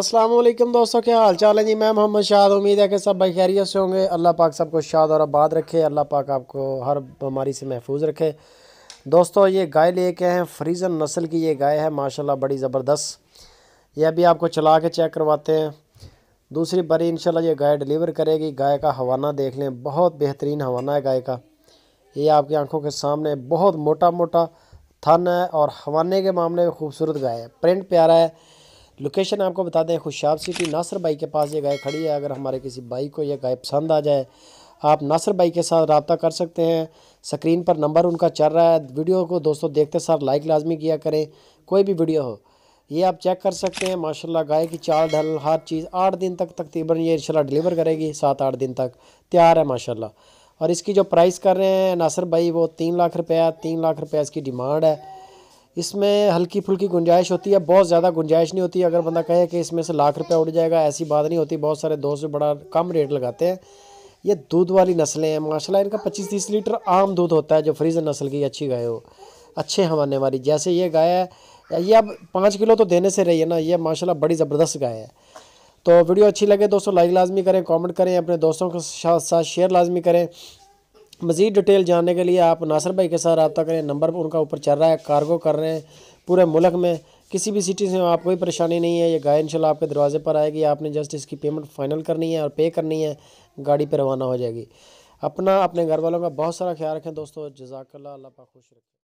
السلام علیکم دوستو کیا حال چال ہے جی میں محمد شاد امید ہے کہ سب بھائی خیریت سے ہوں گے اللہ پاک سب کو شاد اور آباد رکھے اللہ پاک آپ کو ہر بیماری سے محفوظ رکھے دوستو یہ گائے لے کے ہیں فریزن نسل کی یہ گائے ہے ماشاءاللہ بڑی زبردست یہ ابھی آپ کو چلا کے چیک کرواتے ہیں دوسری باری انشاءاللہ یہ گائے ڈلیور کرے گی گائے کا ہوانہ دیکھ لیں بہت بہترین ہوانہ ہے گائے کا یہ آپ کی آنکھوں کے سامنے بہت موٹا موٹا تھن ہے اور ہوانے کے معاملے میں خوبصورت گائے ہے پرنٹ پیارا ہے لوکیشن آپ کو بتا دیں خوشاب سٹی ناصر بھائی کے پاس یہ گائے کھڑی ہے اگر ہمارے کسی بھائی کو یہ گائے پسند آ جائے آپ ناصر بھائی کے ساتھ رابطہ کر سکتے ہیں سکرین پر نمبر ان کا چل رہا ہے ویڈیو کو دوستوں دیکھتے ساتھ لائک لازمی کیا کریں کوئی بھی ویڈیو ہو یہ آپ چیک کر سکتے ہیں ماشاءاللہ گائے کی چار ڈھل ہر چیز آٹھ دن تک تقریباً یہ انشاءاللہ ڈلیور کرے گی سات آٹھ دن تک تیار ہے ماشاءاللہ اور اس کی جو پرائس کر رہے ہیں ناصر بھائی وہ تین لاکھ روپیہ تین لاکھ روپیہ اس کی ڈیمانڈ ہے اس میں ہلکی پھلکی گنجائش ہوتی ہے بہت زیادہ گنجائش نہیں ہوتی ہے اگر بندہ کہے کہ اس میں سے لاکھ روپیہ اٹھ جائے گا ایسی بات نہیں ہوتی بہت سارے دوست بڑا کم ریٹ لگاتے ہیں یہ دودھ والی نسلیں ہیں ماشاء اللہ ان کا پچیس تیس لیٹر عام دودھ ہوتا ہے جو فریزر نسل کی اچھی گائے ہو اچھے ہمانے والی جیسے یہ گائے ہے یہ اب پانچ کلو تو دینے سے رہی ہے نا یہ ماشاء اللہ بڑی زبردست گائے ہے تو ویڈیو اچھی لگے دوستوں لائک لازمی کریں کامنٹ کریں اپنے دوستوں کے ساتھ شیئر لازمی کریں مزید ڈیٹیل جاننے کے لیے آپ ناصر بھائی کے ساتھ رابطہ کریں نمبر ان کا اوپر چل رہا ہے کارگو کر رہے ہیں پورے ملک میں کسی بھی سٹی سے آپ کوئی پریشانی نہیں ہے یہ گائے انشاءاللہ آپ کے دروازے پر آئے گی آپ نے جسٹ اس کی پیمنٹ فائنل کرنی ہے اور پے کرنی ہے گاڑی پہ روانہ ہو جائے گی اپنا اپنے گھر والوں کا بہت سارا خیال رکھیں دوستو جزاک اللہ اللہ پاک خوش رکھیں